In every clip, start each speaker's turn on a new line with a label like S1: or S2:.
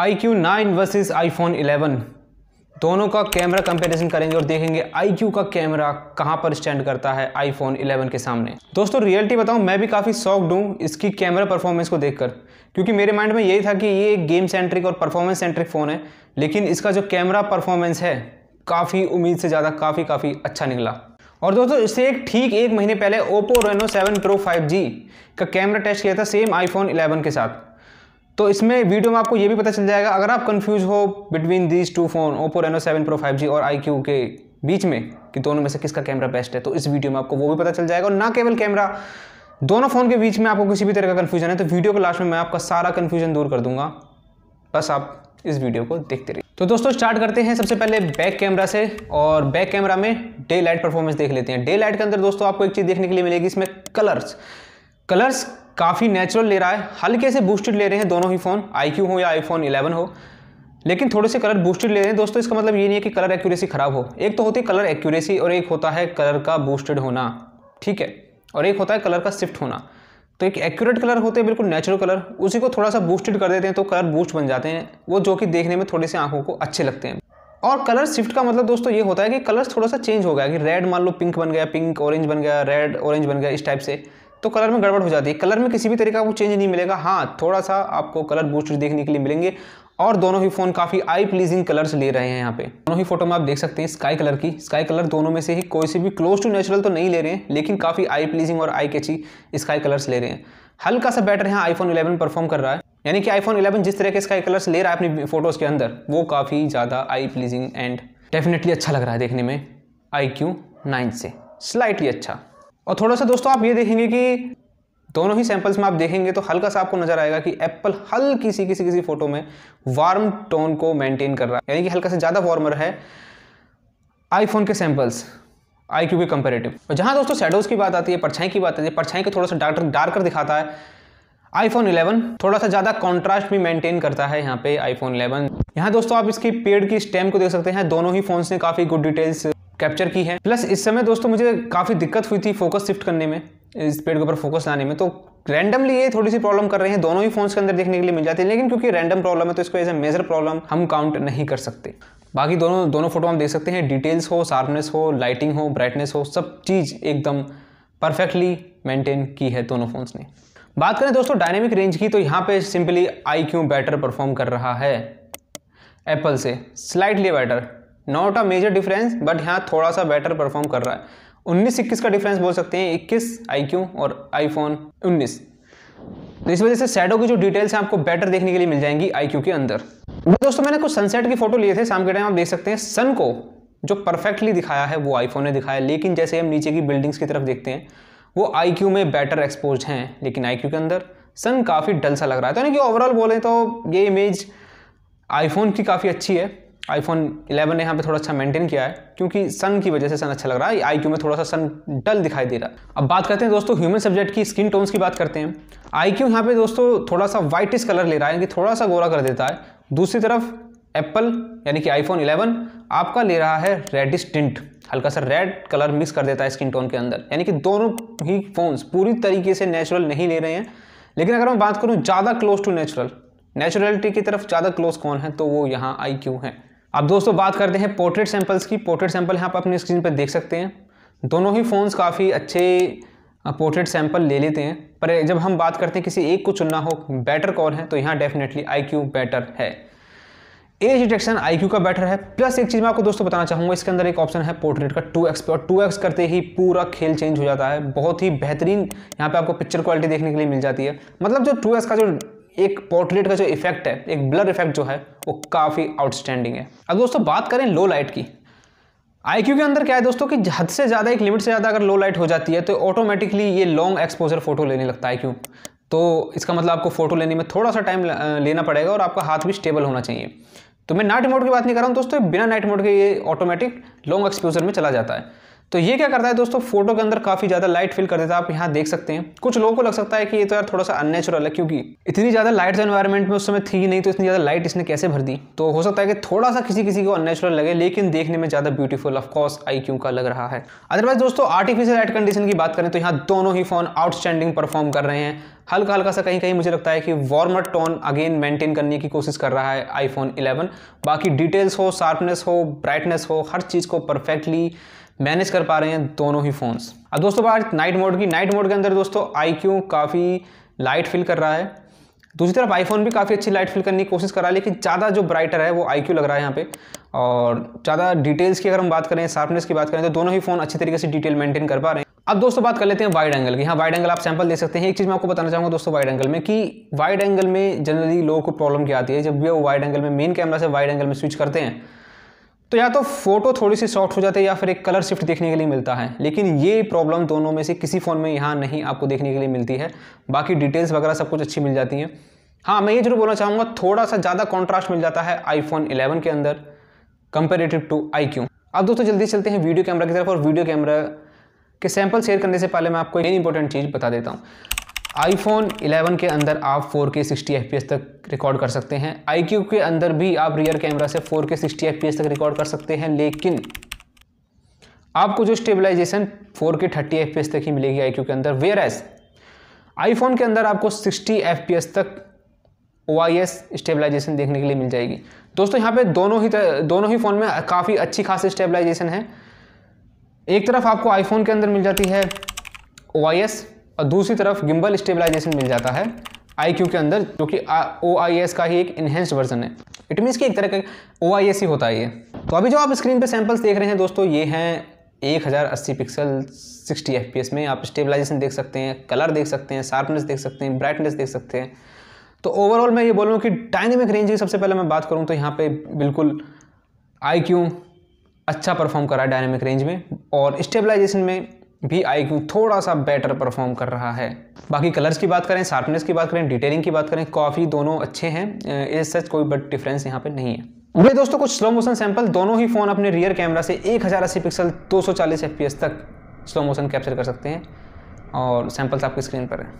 S1: आई iQOO nine versus iPhone eleven दोनों का camera comparison करेंगे और देखेंगे आई क्यू का कैमरा कहाँ पर स्टैंड करता है आई फोन इलेवन के सामने दोस्तों रियलिटी बताऊँ मैं भी काफ़ी शॉक्ड हूँ इसकी कैमरा परफॉर्मेंस को देखकर क्योंकि मेरे माइंड में यही था कि ये एक गेम सेंट्रिक और परफॉर्मेंस सेंट्रिक फ़ोन है लेकिन इसका जो कैमरा परफॉर्मेंस है काफ़ी उम्मीद से ज़्यादा काफ़ी काफ़ी अच्छा निकला और दोस्तों इससे एक ठीक एक महीने पहले Oppo Reno seven pro five G का कैमरा टेस्ट किया था सेम आई फोन के साथ तो इसमें वीडियो में आपको ये भी पता चल जाएगा अगर आप कंफ्यूज हो between these two phone Oppo Reno seven pro five G और आई क्यू के बीच में कि दोनों में से किसका कैमरा बेस्ट है तो इस वीडियो में आपको वो भी पता चल जाएगा और ना केवल कैमरा दोनों फ़ोन के बीच में आपको किसी भी तरह का कन्फ्यूजन है तो वीडियो के लास्ट में मैं आपका सारा कन्फ्यूजन दूर कर दूंगा बस आप इस वीडियो को देखते रहिए तो दोस्तों स्टार्ट करते हैं सबसे पहले बैक कैमरा से और बैक कैमरा में डे लाइट परफॉर्मेंस देख लेते हैं डे लाइट के अंदर दोस्तों आपको एक चीज़ देखने के लिए मिलेगी इसमें कलर्स कलर्स काफ़ी नेचुरल ले रहा है हल्के से बूस्टेड ले रहे हैं दोनों ही फ़ोन आई हो या आईफोन 11 हो लेकिन थोड़े से कलर बूस्टेड ले रहे हैं दोस्तों इसका मतलब ये नहीं है कि कलर एक्यूरेसी ख़राब हो एक तो होती है कलर एक्यूरेसी और एक होता है कलर का बूस्टेड होना ठीक है और एक होता है कलर का शिफ्ट होना तो एक एक्यूरेट कलर होते हैं बिल्कुल नेचुरल कलर उसी को थोड़ा सा बूस्टेड कर देते हैं तो कलर बूस्ट बन जाते हैं वो जो कि देखने में थोड़े से आंखों को अच्छे लगते हैं और कलर शिफ्ट का मतलब दोस्तों ये होता है कि कलर थोड़ा सा चेंज हो गया कि रेड मान लो पिंक बन गया पिंक ऑरेंज बन गया रेड ऑरेंज बन गया इस टाइप से तो कलर में गड़बड़ हो जाती है कलर में किसी भी तरीके का वो चेंज नहीं मिलेगा हाँ थोड़ा सा आपको कलर बूस्टर देखने के लिए मिलेंगे और दोनों ही फ़ोन काफ़ी आई प्लीजिंग कलर्स ले रहे हैं यहाँ पे दोनों ही फोटो में आप देख सकते हैं स्काई कलर की स्काई कलर दोनों में से ही कोई से भी क्लोज टू नेचुरल तो नहीं ले रहे हैं लेकिन काफ़ी आई प्लीजिंग और आई कैची स्काई कलर्स ले रहे हैं हल्का सा बेटर यहाँ आईफोन इलेवन परफॉर्म कर रहा है यानी कि आईफोन इलेवन जिस तरह के स्काई कलर्स ले रहा है अपनी फोटोज़ के अंदर वो काफ़ी ज़्यादा आई प्लीजिंग एंड डेफिनेटली अच्छा लग रहा है देखने में आई क्यू नाइन से स्लाइटली अच्छा और थोड़ा सा दोस्तों आप ये देखेंगे कि दोनों ही सैंपल्स में आप देखेंगे तो हल्का सा आपको नजर आएगा कि एप्पल हल्की सी किसी किसी फोटो में वार्म टोन को मेंटेन कर रहा है यानी कि हल्का सा ज़्यादा वार्मर है आईफोन के सैंपल्स आई क्यू के कंपेरेटिव और जहाँ दोस्तों शेडोज़ की बात आती है परछाई की बात आती है परछाई को थोड़ा सा डार्क डार्कर दिखाता है आईफोन इलेवन थोड़ा सा ज़्यादा कॉन्ट्रास्ट भी मेंटेन करता है यहाँ पे आईफोन इलेवन यहाँ दोस्तों आप इसकी पेड़ की स्टेम को देख सकते हैं दोनों ही फोन्स ने काफ़ी गुड डिटेल्स कैप्चर की है प्लस इस समय दोस्तों मुझे काफ़ी दिक्कत हुई थी फोकस शिफ्ट करने में इस पेड़ के ऊपर फोकस लाने में तो रैंडमली ये थोड़ी सी प्रॉब्लम कर रहे हैं दोनों ही फोन्स के अंदर देखने के लिए मिल जाते हैं लेकिन क्योंकि रैंडम प्रॉब्लम है तो इसको एज ए मेजर प्रॉब्लम हम काउंट नहीं कर सकते बाकी दोनों दोनों फोटो हम देख सकते हैं डिटेल्स हो शार्पनेस हो लाइटिंग हो ब्राइटनेस हो सब चीज़ एकदम परफेक्टली मेंटेन की है दोनों फ़ोन्स ने बात करें दोस्तों डायनेमिक रेंज की तो यहाँ पे simply iQOO better perform कर रहा है एप्पल से slightly better not a major difference but यहाँ थोड़ा सा बेटर परफॉर्म कर रहा है उन्नीस इक्कीस का डिफरेंस बोल सकते हैं इक्कीस आई और आईफोन उन्नीस तो इस वजह से सैडो की जो डिटेल्स हैं आपको बेटर देखने के लिए मिल जाएंगी आई के अंदर तो दोस्तों मैंने कुछ सनसेट की फोटो लिए थे शाम के टाइम आप देख सकते हैं सन को जो परफेक्टली दिखाया है वो आईफोन ने दिखाया लेकिन जैसे हम नीचे की बिल्डिंग्स की तरफ देखते हैं वो आई में बेटर एक्सपोज हैं लेकिन आई के अंदर सन काफ़ी डल सा लग रहा है तो यानी कि ओवरऑल बोलें तो ये इमेज आईफोन की काफ़ी अच्छी है आईफोन 11 ने यहाँ पे थोड़ा अच्छा मेंटेन किया है क्योंकि सन की वजह से सन अच्छा लग रहा है आई में थोड़ा सा सन डल दिखाई दे रहा है अब बात करते हैं दोस्तों ह्यूमन सब्जेक्ट की स्किन टोन्स की बात करते हैं आई क्यू यहाँ पे दोस्तों थोड़ा सा व्हाइटिश कलर ले रहा है यानी कि थोड़ा सा गोरा कर देता है दूसरी तरफ एप्पल यानी कि आईफोन इलेवन आपका ले रहा है रेडिस टिंट हल्का सा रेड कलर मिक्स कर देता है स्किन टोन के अंदर यानी कि दोनों ही फ़ोन्स पूरी तरीके से नेचुरल नहीं ले रहे हैं लेकिन अगर मैं बात करूँ ज़्यादा क्लोज टू नेचुरल नेचुरलिटी की तरफ ज़्यादा क्लोज कौन है तो वो यहाँ आई क्यू है अब दोस्तों बात करते हैं पोर्ट्रेट सैंपल्स की पोर्ट्रेट सैंपल यहाँ पर अपनी स्क्रीन पर देख सकते हैं दोनों ही फ़ोन्स काफ़ी अच्छे पोर्ट्रेट सैंपल ले लेते हैं पर जब हम बात करते हैं किसी एक को चुनना हो बेटर कौन है तो यहाँ डेफिनेटली आई बेटर है एज डिटेक्शन क्यू का बेटर है प्लस एक चीज़ मैं आपको दोस्तों बताना चाहूँगा इसके अंदर एक ऑप्शन है पोर्ट्रेट का टू एक्स और टू एक्स करते ही पूरा खेल चेंज हो जाता है बहुत ही बेहतरीन यहाँ पे आपको पिक्चर क्वालिटी देखने के लिए मिल जाती है मतलब जो टू एक्स का जो एक पोर्ट्रेट का जो इफेक्ट है एक ब्लर इफेक्ट जो है वो काफ़ी आउटस्टैंडिंग है अब दोस्तों बात करें लो लाइट की आई के अंदर क्या है दोस्तों कि हद से ज़्यादा एक लिमिट से ज़्यादा अगर लो लाइट हो जाती है तो ऑटोमेटिकली ये लॉन्ग एक्सपोजर फोटो लेने लगता है क्यों तो इसका मतलब आपको फोटो लेने में थोड़ा सा टाइम लेना पड़ेगा और आपका हाथ भी स्टेबल होना चाहिए तो मैं नाइट मोड की बात नहीं कर रहा हूँ दोस्तों बिना नाइट मोड के ये ऑटोमेटिक लॉन्ग एक्सपोजर में चला जाता है तो ये क्या करता है दोस्तों फोटो के अंदर काफ़ी ज़्यादा लाइट फिल कर देता है आप यहाँ देख सकते हैं कुछ लोगों को लग सकता है कि ये तो यार थोड़ा सा अननेचुरल है क्योंकि इतनी ज़्यादा लाइट एनवायरमेंट में उस समय थी नहीं तो इतनी ज़्यादा लाइट इसने कैसे भर दी तो हो सकता है कि थोड़ा सा किसी किसी को अननेचुरल लगे लेकिन देखने में ज़्यादा ब्यूटीफुल ऑफकोर्स आई का लग रहा है अदरवाइज दोस्तों आर्टिफिशियल लाइट कंडीशन की बात करें तो यहाँ दोनों ही फ़ोन आउटस्टैंडिंग परफॉर्म कर रहे हैं हल्का हल्का सा कहीं कहीं मुझे लगता है कि वार्मर टोन अगेन मेंटेन करने की कोशिश कर रहा है आईफोन 11 बाकी डिटेल्स हो शार्पनेस हो ब्राइटनेस हो हर चीज़ को परफेक्टली मैनेज कर पा रहे हैं दोनों ही फ़ोन्स अब दोस्तों बात नाइट मोड की नाइट मोड के अंदर दोस्तों आई काफ़ी लाइट फील कर रहा है दूसरी तरफ आईफोन भी काफ़ी अच्छी लाइट फिल करने की कोशिश कर रहा है लेकिन ज़्यादा जो ब्राइटर है वो आई लग रहा है यहाँ पे और ज़्यादा डिटेल्स की अगर हम बात करें शार्पनेस की बात करें तो दोनों ही फ़ोन अच्छी तरीके से डिटेल मेंटेन कर पा रहे हैं अब दोस्तों बात कर लेते हैं वाइड एंगल की हाँ वाइड एंगल आप सैंपल दे सकते हैं एक चीज़ मैं आपको बताना चाहूँगा दोस्तों वाइड एंगल में कि वाइड एंगल में जनरली लोगों को प्रॉब्लम क्या आती है जब भी वो वाइड एंगल में मेन कैमरा से वाइड एंगल में स्विच करते हैं तो या तो फोटो थोड़ी सी सॉफ्ट हो जाती है या फिर एक कलर शिफ्ट देखने के लिए मिलता है लेकिन ये प्रॉब्लम दोनों में से किसी फ़ोन में यहाँ नहीं आपको देखने के लिए मिलती है बाकी डिटेल्स वगैरह सब कुछ अच्छी मिल जाती हैं हाँ मैं ये जरूर बोलना चाहूँगा थोड़ा सा ज़्यादा कॉन्ट्रास्ट मिल जाता है आईफोन 11 के अंदर कंपेरेटिव टू आई अब दोस्तों जल्दी चलते हैं वीडियो कैमरा की तरफ और वीडियो कैमरा के सैंपल शेयर करने से पहले मैं आपको एक इंपॉर्टेंट चीज़ बता देता हूँ आईफोन 11 के अंदर आप 4K 60 fps तक रिकॉर्ड कर सकते हैं आई के अंदर भी आप रियर कैमरा से 4K 60 fps तक रिकॉर्ड कर सकते हैं लेकिन आपको जो स्टेबलाइजेशन 4K 30 fps तक ही मिलेगी आई के अंदर वेयर एस आईफोन के अंदर आपको 60 fps तक ओ स्टेबलाइजेशन देखने के लिए मिल जाएगी दोस्तों यहाँ पे दोनों ही दोनों ही फ़ोन में काफ़ी अच्छी खासी स्टेबलाइजेशन है एक तरफ आपको आईफोन के अंदर मिल जाती है ओ और दूसरी तरफ गिम्बल स्टेबलाइजेशन मिल जाता है आई के अंदर जो कि ओ का ही एक इन्हेंस्ड वर्जन है इट मीन्स कि एक तरह का ओ ही होता है ये तो अभी जो आप स्क्रीन पे सैम्पल्स देख रहे हैं दोस्तों ये हैं 1080 पिक्सल 60 एफ में आप स्टेबलाइजेशन देख सकते हैं कलर देख सकते हैं शार्पनेस देख सकते हैं ब्राइटनेस देख सकते हैं तो ओवरऑल मैं ये बोल रहा हूँ कि डायनेमिक रेंज की सबसे पहले मैं बात करूँ तो यहाँ पर बिल्कुल आई अच्छा परफॉर्म करा है डायनेमिक रेंज में और स्टेबलाइजेशन में भी आई थोड़ा सा बेटर परफॉर्म कर रहा है बाकी कलर्स की बात करें शार्पनेस की बात करें डिटेलिंग की बात करें कॉफ़ी दोनों अच्छे हैं इस सच कोई बट डिफरेंस यहाँ पे नहीं है मेरे दोस्तों कुछ स्लो मोशन सैंपल दोनों ही फ़ोन अपने रियर कैमरा से एक हज़ार अस्सी पिक्सल दो सौ चालीस एफ तक स्लो मोशन कैप्चर कर सकते हैं और सैंपल्स आपकी स्क्रीन पर हैं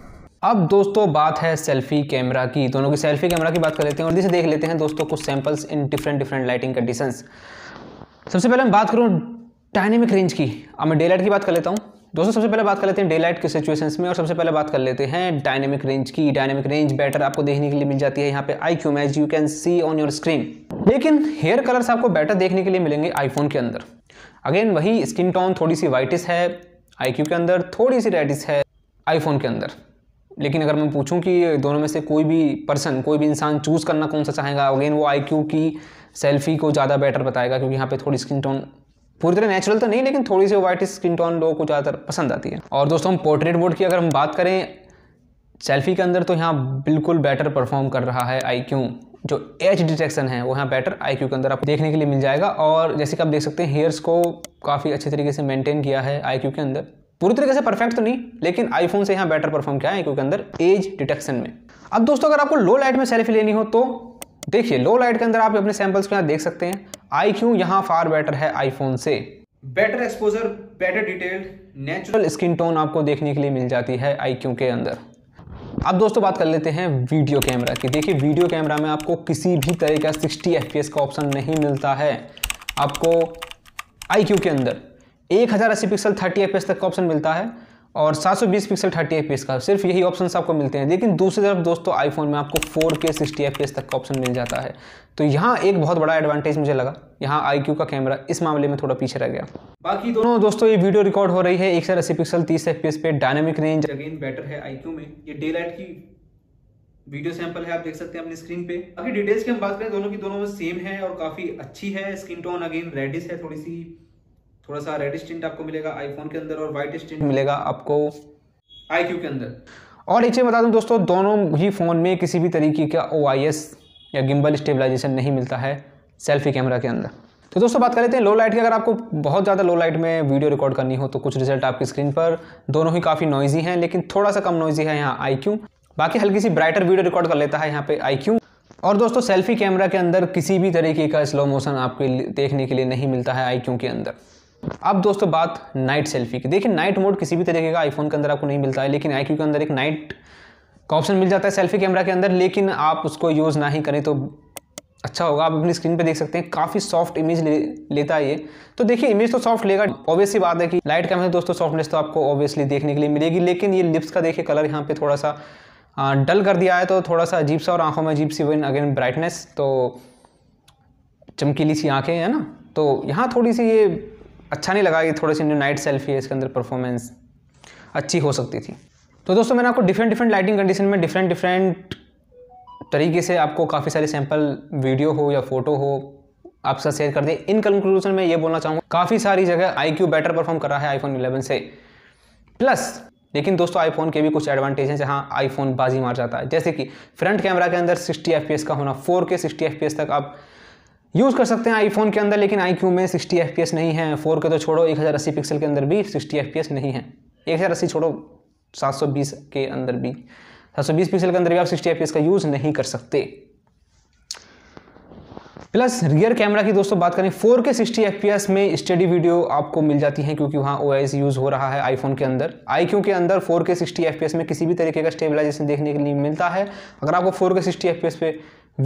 S1: अब दोस्तों बात है सेल्फी कैमरा की दोनों की सेल्फी कैमरा की बात कर लेते हैं और जिसे देख लेते हैं दोस्तों कुछ सैंपल्स इन डिफरेंट डिफरेंट लाइटिंग कंडीशंस सबसे पहले मैं बात करूँ डायनेमिक रेंज की अब मैं डे लाइट की बात कर लेता हूँ दोस्तों सबसे पहले बात कर लेते हैं डे लाइट के सिचुएशंस में और सबसे पहले बात कर लेते हैं डायनेमिक रेंज की डायनेमिक रेंज बेटर आपको देखने के लिए मिल जाती है यहाँ पे iQOO match you can see on your screen लेकिन हेयर कलर्स आपको बेटर देखने के लिए मिलेंगे आईफोन के अंदर अगेन वही स्किन टोन थोड़ी सी वाइटिस है आई के अंदर थोड़ी सी रेडिस है आईफोन के अंदर लेकिन अगर मैं पूछूं कि दोनों में से कोई भी पर्सन कोई भी इंसान चूज़ करना कौन सा चाहेगा अगेन वो आई की सेल्फी को ज़्यादा बेटर बताएगा क्योंकि यहाँ पे थोड़ी स्किन टोन पूरी तरह नेचुरल तो नहीं लेकिन थोड़ी सी वाइट स्किन टोन लोगों को ज़्यादातर पसंद आती है और दोस्तों हम पोर्ट्रेट मोड की अगर हम बात करें सेल्फी के अंदर तो यहाँ बिल्कुल बेटर परफॉर्म कर रहा है आई क्यू जो एज डिटेक्शन है वो यहाँ बेटर आई क्यू के अंदर आप देखने के लिए मिल जाएगा और जैसे कि आप देख सकते हैं हेयर्स को काफ़ी अच्छे तरीके से मेनटेन किया है आई क्यू के अंदर पूरी तरीके से परफेक्ट तो नहीं लेकिन आईफोन से यहाँ बेटर परफॉर्म किया है आई क्यू के अंदर एज डिटेक्शन में अब दोस्तों अगर आपको लो लाइट में सेल्फी लेनी हो तो देखिए लो लाइट के अंदर आप अपने सैम्पल्स को यहाँ देख सकते हैं आई क्यू यहाँ फार बेटर है आईफोन से better exposure better detailed natural skin tone आपको देखने के लिए मिल जाती है आई क्यू के अंदर अब दोस्तों बात कर लेते हैं वीडियो कैमरा की देखिए वीडियो कैमरा में आपको किसी भी तरह का 60 एफ का ऑप्शन नहीं मिलता है आपको आई क्यू के अंदर एक हज़ार अस्सी पिक्सल थर्टी एफ तक का ऑप्शन मिलता है और 720 पिक्सल 30 एफ का सिर्फ यही ऑप्शन आपको मिलते हैं लेकिन दूसरी तरफ दोस्तों आईफोन में आपको 4K 60 तक का ऑप्शन मिल जाता है तो यहाँ एक बहुत बड़ा एडवांटेज मुझे लगा यहाँ आई का कैमरा इस मामले में थोड़ा पीछे रह गया बाकी दोनों दोस्तों ये वीडियो रिकॉर्ड हो रही है एक सौ पिक्सल तीस एफ पी एस पे डायनेमिक रेंज अगेन बेटर है आई में ये डे लाइट की वीडियो सैंपल है आप देख सकते हैं अपनी स्क्रीन पे बाकी डिटेल्स की हम बात करें दोनों की दोनों में सेम है और काफी अच्छी है स्क्रीन टोन अगेन रेडिस है थोड़ी सी थोड़ा सा रेड स्टिंट आपको मिलेगा आईफोन के अंदर और व्हाइट स्टिंट मिलेगा आपको आई के अंदर और एक बता दूं दोस्तों दोनों ही फ़ोन में किसी भी तरीके का ओ या गिम्बल स्टेबलाइजेशन नहीं मिलता है सेल्फी कैमरा के अंदर तो दोस्तों बात कर लेते हैं लो लाइट की अगर आपको बहुत ज़्यादा लो लाइट में वीडियो रिकॉर्ड करनी हो तो कुछ रिजल्ट आपकी स्क्रीन पर दोनों ही काफ़ी नॉइजी हैं लेकिन थोड़ा सा कम नॉइजी है यहाँ आई बाकी हल्की सी ब्राइटर वीडियो रिकॉर्ड कर लेता है यहाँ पे आई और दोस्तों सेल्फी कैमरा के अंदर किसी भी तरीके का स्लो मोशन आपके देखने के लिए नहीं मिलता है आई के अंदर अब दोस्तों बात नाइट सेल्फी की देखिए नाइट मोड किसी भी तरीके का आईफोन के अंदर आपको नहीं मिलता है लेकिन आई के अंदर एक नाइट का ऑप्शन मिल जाता है सेल्फी कैमरा के अंदर लेकिन आप उसको यूज़ ना ही करें तो अच्छा होगा आप अपनी स्क्रीन पे देख सकते हैं काफ़ी सॉफ्ट इमेज ले, लेता है ये तो देखिए इमेज तो सॉफ्ट लेगा ऑब्वियसली बात है कि लाइट कैमरा दोस्तों सॉफ्टनेस तो आपको ऑब्वियसली देखने के लिए मिलेगी लेकिन ये लिप्स का देखिए कलर यहाँ पे थोड़ा सा डल कर दिया है तो थोड़ा सा अजीब सा और आंखों में अजीब सी वन अगेन ब्राइटनेस तो चमकीली सी आँखें हैं ना तो यहाँ थोड़ी सी ये अच्छा नहीं लगा कि थोड़ी सी नाइट सेल्फी है इसके अंदर परफॉर्मेंस अच्छी हो सकती थी तो दोस्तों मैंने आपको डिफरेंट डिफरेंट लाइटिंग कंडीशन में डिफरेंट डिफरेंट तरीके से आपको काफ़ी सारे सैम्पल वीडियो हो या फोटो हो साथ शेयर कर दिए इन कंक्लूजन में ये बोलना चाहूँगा काफ़ी सारी जगह आई क्यू बेटर परफॉर्म कर रहा है आईफोन इलेवन से प्लस लेकिन दोस्तों आईफोन के भी कुछ एडवांटेज हैं जहाँ आईफोन बाजी मार जाता है जैसे कि फ्रंट कैमरा के अंदर 60 एफ का होना 4K 60 एफ तक आप यूज़ कर सकते हैं आईफोन के अंदर लेकिन आई में सिक्सटी एफ नहीं है फोर के तो छोड़ो एक हज़ार अस्सी पिक्सल के अंदर भी सिक्सटी एफ नहीं है एक हज़ार अस्सी छोड़ो सात सौ बीस के अंदर भी सात सौ बीस पिक्सल के अंदर भी आप सिक्सटी एफ का यूज़ नहीं कर सकते प्लस रियर कैमरा की दोस्तों बात करें फोर के सिक्सटी एफ में स्टडी वीडियो आपको मिल जाती है क्योंकि वहाँ ओ यूज़ हो रहा है आईफोन के अंदर आई के अंदर फोर के सिक्सटी एफ में किसी भी तरीके का स्टेबलाइजेशन देखने के लिए मिलता है अगर आपको फोर के सिक्सटी एफ पे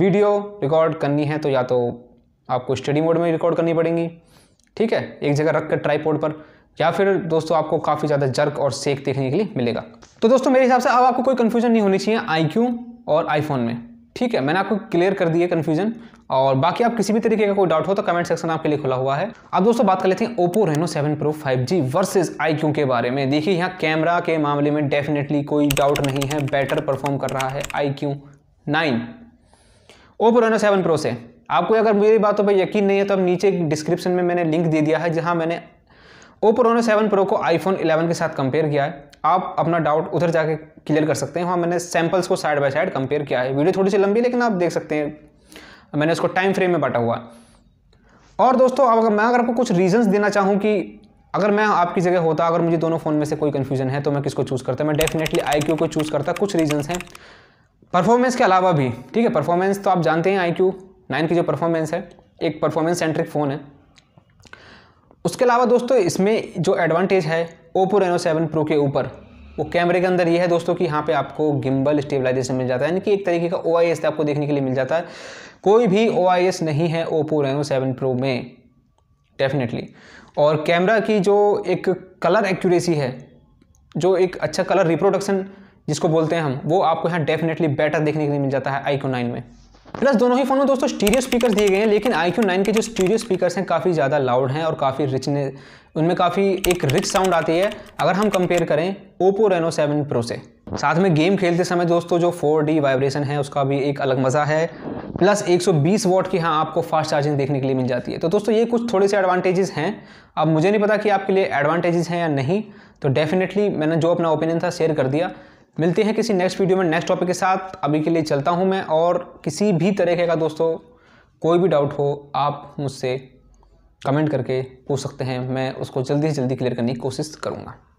S1: वीडियो रिकॉर्ड करनी है तो या तो आपको स्टडी मोड में रिकॉर्ड करनी पड़ेंगी ठीक है एक जगह रख कर ट्राईपोर्ड पर या फिर दोस्तों आपको काफ़ी ज़्यादा जर्क और सेक देखने के लिए मिलेगा तो दोस्तों मेरे हिसाब से अब आपको कोई कन्फ्यूजन नहीं होनी चाहिए आई और आईफोन में ठीक है मैंने आपको क्लियर कर दिया कन्फ्यूजन और बाकी आप किसी भी तरीके का कोई डाउट हो तो कमेंट सेक्शन आपके लिए खुला हुआ है अब दोस्तों बात कर लेते हैं Oppo Reno 7 pro 5G versus iQOO के बारे में देखिए यहाँ कैमरा के मामले में डेफिनेटली कोई डाउट नहीं है बेटर परफॉर्म कर रहा है iQOO nine Oppo Reno seven pro से आपको अगर मेरी बातों पर यकीन नहीं है तो अब नीचे डिस्क्रिप्शन में मैंने लिंक दे दिया है जहाँ मैंने ओप्पो रेनो सेवन प्रो को आईफोन इलेवन के साथ कंपेयर किया है आप अपना डाउट उधर जाके क्लियर कर सकते हैं वहाँ मैंने सैम्पल्स को साइड बाई साइड कंपेयर किया है वीडियो थोड़ी सी लंबी लेकिन आप देख सकते हैं मैंने उसको टाइम फ्रेम में बांटा हुआ और दोस्तों अगर मैं अगर आपको कुछ रीजंस देना चाहूँ कि अगर मैं आपकी जगह होता अगर मुझे दोनों फ़ोन में से कोई कन्फ्यूजन है तो मैं किसको चूज़ करता मैं डेफिनेटली आई को चूज़ करता कुछ रीजन्स हैं परफॉर्मेंस के अलावा भी ठीक है परफॉर्मेंस तो आप जानते हैं आई क्यू नाइन की जो परफॉर्मेंस है एक परफॉर्मेंस सेंट्रिक फ़ोन है उसके अलावा दोस्तों इसमें जो एडवांटेज है ओप्पो रेनो सेवन प्रो के ऊपर वो कैमरे के अंदर ये है दोस्तों कि यहाँ पे आपको गिम्बल स्टेबलाइजेशन मिल जाता है यानी कि एक तरीके का ओ आई आपको देखने के लिए मिल जाता है कोई भी ओ आई एस नहीं है ओप्पो रेनो सेवन प्रो में डेफिनेटली और कैमरा की जो एक कलर एक्यूरेसी है जो एक अच्छा कलर रिप्रोडक्शन जिसको बोलते हैं हम वो आपको यहाँ डेफिनेटली बेटर देखने के लिए मिल जाता है आई नाइन में प्लस दोनों ही फ़ोन में दोस्तों स्टीरियो स्पीकर्स दिए गए हैं लेकिन आई नाइन के जो स्टीरियो स्पीकर्स हैं काफ़ी ज़्यादा लाउड हैं और काफ़ी रिच ने उनमें काफ़ी एक रिच साउंड आती है अगर हम कंपेयर करें ओप्पो रेनो सेवन प्रो से साथ में गेम खेलते समय दोस्तों जो 4D वाइब्रेशन है उसका भी एक अलग मज़ा है प्लस 120 वॉट की हाँ आपको फास्ट चार्जिंग देखने के लिए मिल जाती है तो दोस्तों ये कुछ थोड़े से एडवांटेजेस हैं अब मुझे नहीं पता कि आपके लिए एडवांटेजेस हैं या नहीं तो डेफिनेटली मैंने जो अपना ओपिनियन था शेयर कर दिया मिलते हैं किसी नेक्स्ट वीडियो में नेक्स्ट टॉपिक के साथ अभी के लिए चलता हूँ मैं और किसी भी तरीके का दोस्तों कोई भी डाउट हो आप मुझसे कमेंट करके पूछ सकते हैं मैं उसको जल्दी से जल्दी क्लियर करने की कोशिश करूँगा